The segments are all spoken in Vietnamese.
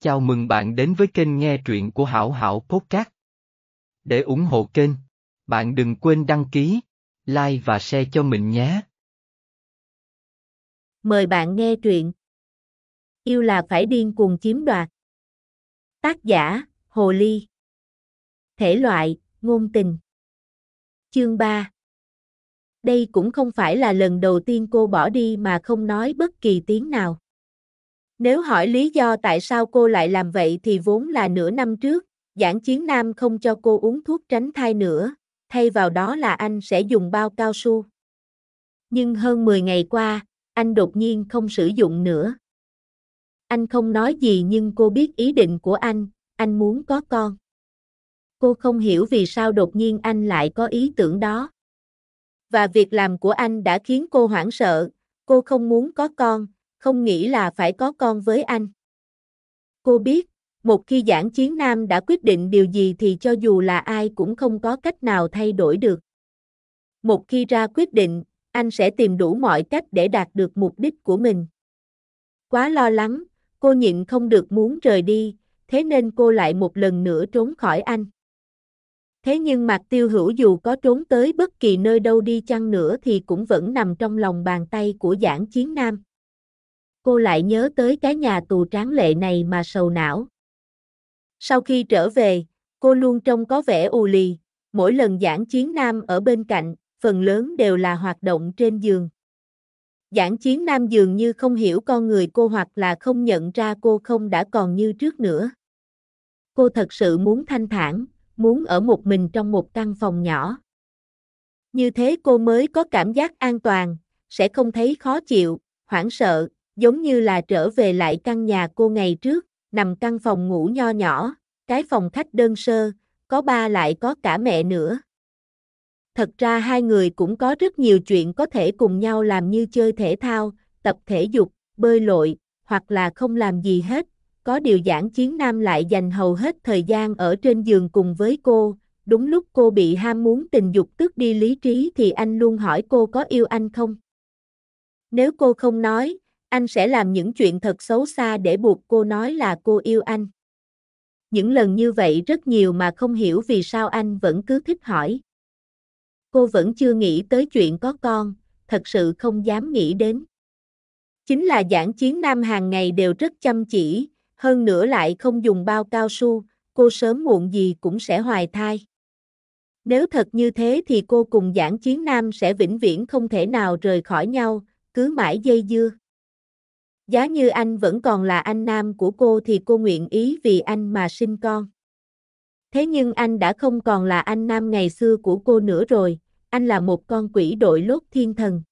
Chào mừng bạn đến với kênh nghe truyện của Hảo Hảo Podcast. Để ủng hộ kênh, bạn đừng quên đăng ký, like và share cho mình nhé. Mời bạn nghe truyện Yêu là phải điên cuồng chiếm đoạt Tác giả, Hồ Ly Thể loại, ngôn tình Chương 3 Đây cũng không phải là lần đầu tiên cô bỏ đi mà không nói bất kỳ tiếng nào nếu hỏi lý do tại sao cô lại làm vậy thì vốn là nửa năm trước, giảng chiến nam không cho cô uống thuốc tránh thai nữa, thay vào đó là anh sẽ dùng bao cao su. Nhưng hơn 10 ngày qua, anh đột nhiên không sử dụng nữa. Anh không nói gì nhưng cô biết ý định của anh, anh muốn có con. Cô không hiểu vì sao đột nhiên anh lại có ý tưởng đó. Và việc làm của anh đã khiến cô hoảng sợ, cô không muốn có con, không nghĩ là phải có con với anh. Cô biết, một khi giảng chiến nam đã quyết định điều gì thì cho dù là ai cũng không có cách nào thay đổi được. Một khi ra quyết định, anh sẽ tìm đủ mọi cách để đạt được mục đích của mình. Quá lo lắng, cô nhịn không được muốn rời đi, thế nên cô lại một lần nữa trốn khỏi anh. Thế nhưng Mạc Tiêu Hữu dù có trốn tới bất kỳ nơi đâu đi chăng nữa thì cũng vẫn nằm trong lòng bàn tay của giảng chiến nam cô lại nhớ tới cái nhà tù tráng lệ này mà sầu não. Sau khi trở về, cô luôn trông có vẻ ù lì, mỗi lần giảng chiến nam ở bên cạnh, phần lớn đều là hoạt động trên giường. Giảng chiến nam dường như không hiểu con người cô hoặc là không nhận ra cô không đã còn như trước nữa. Cô thật sự muốn thanh thản, muốn ở một mình trong một căn phòng nhỏ. Như thế cô mới có cảm giác an toàn, sẽ không thấy khó chịu, hoảng sợ, giống như là trở về lại căn nhà cô ngày trước, nằm căn phòng ngủ nho nhỏ, cái phòng khách đơn sơ, có ba lại có cả mẹ nữa. Thật ra hai người cũng có rất nhiều chuyện có thể cùng nhau làm như chơi thể thao, tập thể dục, bơi lội, hoặc là không làm gì hết. Có điều giảng chiến nam lại dành hầu hết thời gian ở trên giường cùng với cô. Đúng lúc cô bị ham muốn tình dục tức đi lý trí thì anh luôn hỏi cô có yêu anh không? Nếu cô không nói, anh sẽ làm những chuyện thật xấu xa để buộc cô nói là cô yêu anh. Những lần như vậy rất nhiều mà không hiểu vì sao anh vẫn cứ thích hỏi. Cô vẫn chưa nghĩ tới chuyện có con, thật sự không dám nghĩ đến. Chính là giảng chiến nam hàng ngày đều rất chăm chỉ, hơn nữa lại không dùng bao cao su, cô sớm muộn gì cũng sẽ hoài thai. Nếu thật như thế thì cô cùng giảng chiến nam sẽ vĩnh viễn không thể nào rời khỏi nhau, cứ mãi dây dưa. Giá như anh vẫn còn là anh nam của cô thì cô nguyện ý vì anh mà sinh con. Thế nhưng anh đã không còn là anh nam ngày xưa của cô nữa rồi, anh là một con quỷ đội lốt thiên thần.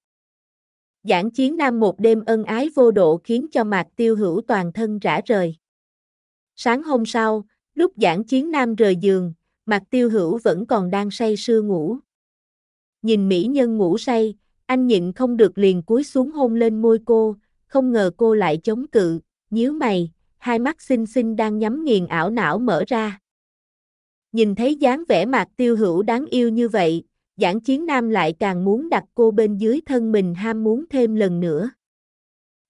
Giảng chiến nam một đêm ân ái vô độ khiến cho mạc tiêu hữu toàn thân rã rời. Sáng hôm sau, lúc giảng chiến nam rời giường, mạc tiêu hữu vẫn còn đang say sưa ngủ. Nhìn mỹ nhân ngủ say, anh nhịn không được liền cúi xuống hôn lên môi cô, không ngờ cô lại chống cự, nhíu mày, hai mắt xinh xinh đang nhắm nghiền ảo não mở ra. Nhìn thấy dáng vẻ mặt tiêu hữu đáng yêu như vậy, giảng chiến nam lại càng muốn đặt cô bên dưới thân mình ham muốn thêm lần nữa.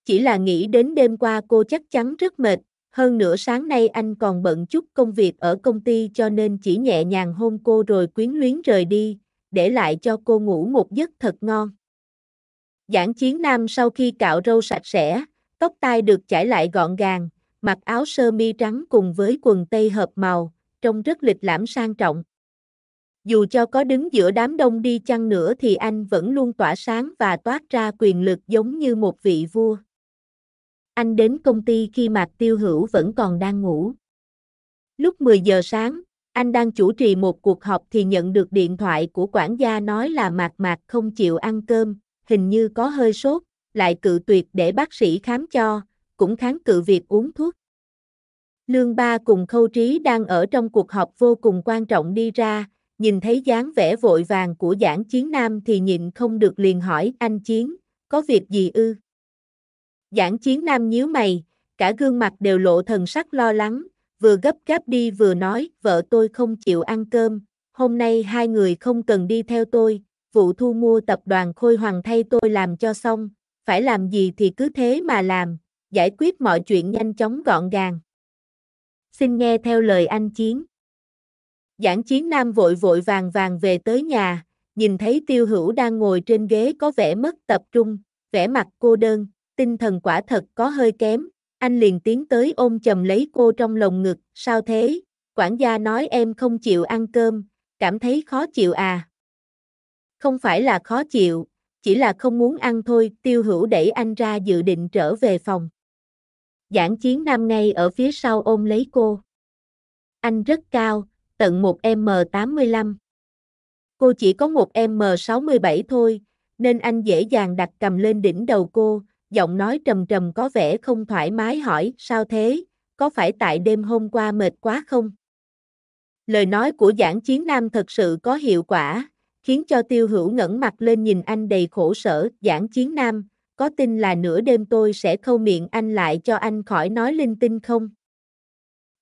Chỉ là nghĩ đến đêm qua cô chắc chắn rất mệt, hơn nữa sáng nay anh còn bận chút công việc ở công ty cho nên chỉ nhẹ nhàng hôn cô rồi quyến luyến rời đi, để lại cho cô ngủ một giấc thật ngon. Giảng chiến nam sau khi cạo râu sạch sẽ, tóc tai được chải lại gọn gàng, mặc áo sơ mi trắng cùng với quần tây hợp màu, trông rất lịch lãm sang trọng. Dù cho có đứng giữa đám đông đi chăng nữa thì anh vẫn luôn tỏa sáng và toát ra quyền lực giống như một vị vua. Anh đến công ty khi Mạc Tiêu Hữu vẫn còn đang ngủ. Lúc 10 giờ sáng, anh đang chủ trì một cuộc họp thì nhận được điện thoại của quản gia nói là Mạc Mạc không chịu ăn cơm, hình như có hơi sốt, lại cự tuyệt để bác sĩ khám cho, cũng kháng cự việc uống thuốc. Lương Ba cùng Khâu Trí đang ở trong cuộc họp vô cùng quan trọng đi ra, nhìn thấy dáng vẻ vội vàng của giảng chiến nam thì nhịn không được liền hỏi anh chiến, có việc gì ư? Giảng chiến nam nhíu mày, cả gương mặt đều lộ thần sắc lo lắng, vừa gấp gáp đi vừa nói, vợ tôi không chịu ăn cơm, hôm nay hai người không cần đi theo tôi, vụ thu mua tập đoàn Khôi Hoàng thay tôi làm cho xong, phải làm gì thì cứ thế mà làm, giải quyết mọi chuyện nhanh chóng gọn gàng. Xin nghe theo lời anh Chiến. Giảng Chiến Nam vội vội vàng vàng về tới nhà, nhìn thấy Tiêu Hữu đang ngồi trên ghế có vẻ mất tập trung, vẻ mặt cô đơn, tinh thần quả thật có hơi kém, anh liền tiến tới ôm chầm lấy cô trong lồng ngực, sao thế, quản gia nói em không chịu ăn cơm, cảm thấy khó chịu à. Không phải là khó chịu, chỉ là không muốn ăn thôi, tiêu hữu đẩy anh ra dự định trở về phòng. Giảng chiến nam ngay ở phía sau ôm lấy cô. Anh rất cao, tận 1M85. Cô chỉ có 1M67 thôi, nên anh dễ dàng đặt cầm lên đỉnh đầu cô, giọng nói trầm trầm có vẻ không thoải mái hỏi, sao thế, có phải tại đêm hôm qua mệt quá không? Lời nói của giảng chiến nam thật sự có hiệu quả, khiến cho tiêu hữu ngẩng mặt lên nhìn anh đầy khổ sở, giảng chiến nam, có tin là nửa đêm tôi sẽ khâu miệng anh lại cho anh khỏi nói linh tinh không?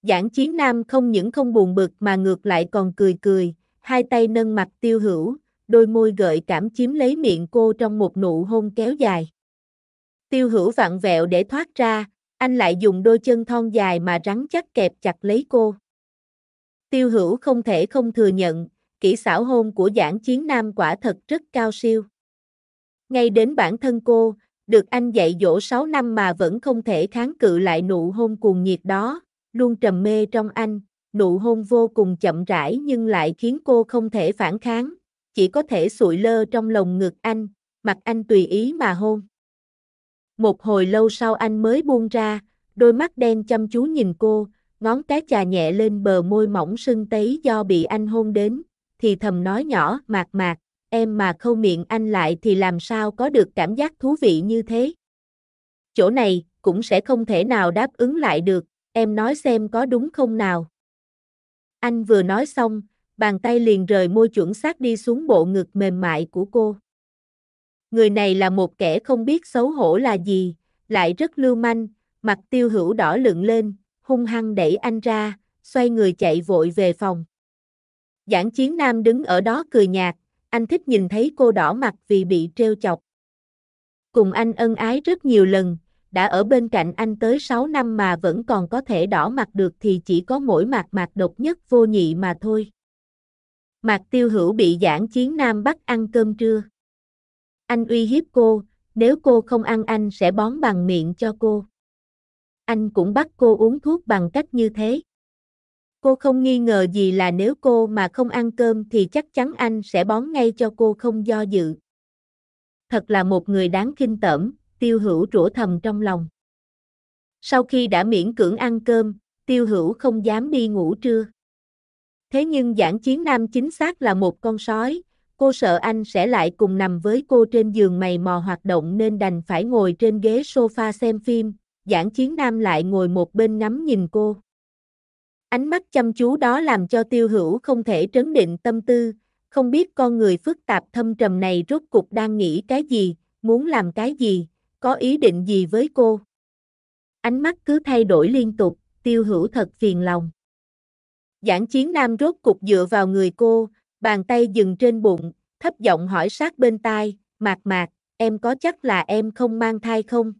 Giảng chiến nam không những không buồn bực mà ngược lại còn cười cười, hai tay nâng mặt tiêu hữu, đôi môi gợi cảm chiếm lấy miệng cô trong một nụ hôn kéo dài. Tiêu hữu vặn vẹo để thoát ra, anh lại dùng đôi chân thon dài mà rắn chắc kẹp chặt lấy cô. Tiêu hữu không thể không thừa nhận, kỹ xảo hôn của giảng chiến nam quả thật rất cao siêu. Ngay đến bản thân cô, được anh dạy dỗ 6 năm mà vẫn không thể kháng cự lại nụ hôn cuồng nhiệt đó, luôn trầm mê trong anh, nụ hôn vô cùng chậm rãi nhưng lại khiến cô không thể phản kháng, chỉ có thể sụi lơ trong lồng ngực anh, mặc anh tùy ý mà hôn. Một hồi lâu sau anh mới buông ra, đôi mắt đen chăm chú nhìn cô, ngón cái chà nhẹ lên bờ môi mỏng sưng tấy do bị anh hôn đến, thì thầm nói nhỏ mạc mạc, em mà khâu miệng anh lại thì làm sao có được cảm giác thú vị như thế. Chỗ này cũng sẽ không thể nào đáp ứng lại được, em nói xem có đúng không nào. Anh vừa nói xong, bàn tay liền rời môi chuẩn xác đi xuống bộ ngực mềm mại của cô. Người này là một kẻ không biết xấu hổ là gì, lại rất lưu manh, mặt tiêu hữu đỏ lựng lên, hung hăng đẩy anh ra, xoay người chạy vội về phòng. Giảng chiến nam đứng ở đó cười nhạt, anh thích nhìn thấy cô đỏ mặt vì bị trêu chọc. Cùng anh ân ái rất nhiều lần, đã ở bên cạnh anh tới 6 năm mà vẫn còn có thể đỏ mặt được thì chỉ có mỗi mặt mặt độc nhất vô nhị mà thôi. Mạc tiêu hữu bị giảng chiến nam bắt ăn cơm trưa. Anh uy hiếp cô, nếu cô không ăn anh sẽ bón bằng miệng cho cô. Anh cũng bắt cô uống thuốc bằng cách như thế. Cô không nghi ngờ gì là nếu cô mà không ăn cơm thì chắc chắn anh sẽ bón ngay cho cô không do dự. Thật là một người đáng kinh tởm, tiêu hữu rủa thầm trong lòng. Sau khi đã miễn cưỡng ăn cơm, tiêu hữu không dám đi ngủ trưa. Thế nhưng giảng chiến nam chính xác là một con sói, cô sợ anh sẽ lại cùng nằm với cô trên giường mày mò hoạt động nên đành phải ngồi trên ghế sofa xem phim, giảng chiến nam lại ngồi một bên ngắm nhìn cô. Ánh mắt chăm chú đó làm cho tiêu hữu không thể trấn định tâm tư, không biết con người phức tạp thâm trầm này rốt cục đang nghĩ cái gì, muốn làm cái gì, có ý định gì với cô. Ánh mắt cứ thay đổi liên tục, tiêu hữu thật phiền lòng. Giảng chiến nam rốt cục dựa vào người cô, bàn tay dừng trên bụng, thấp giọng hỏi sát bên tai, mạc mạc, em có chắc là em không mang thai không?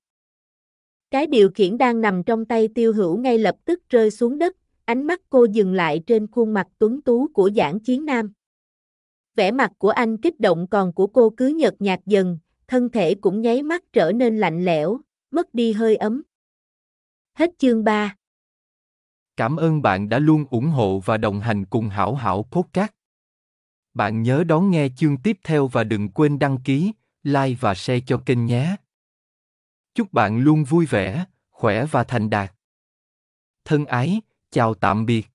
Cái điều khiển đang nằm trong tay tiêu hữu ngay lập tức rơi xuống đất, Ánh mắt cô dừng lại trên khuôn mặt tuấn tú của Giảng Chiến Nam. Vẻ mặt của anh kích động còn của cô cứ nhợt nhạt dần, thân thể cũng nháy mắt trở nên lạnh lẽo, mất đi hơi ấm. Hết chương 3. Cảm ơn bạn đã luôn ủng hộ và đồng hành cùng Hảo Hảo Podcast. Bạn nhớ đón nghe chương tiếp theo và đừng quên đăng ký, like và share cho kênh nhé. Chúc bạn luôn vui vẻ, khỏe và thành đạt. Thân ái, chào tạm biệt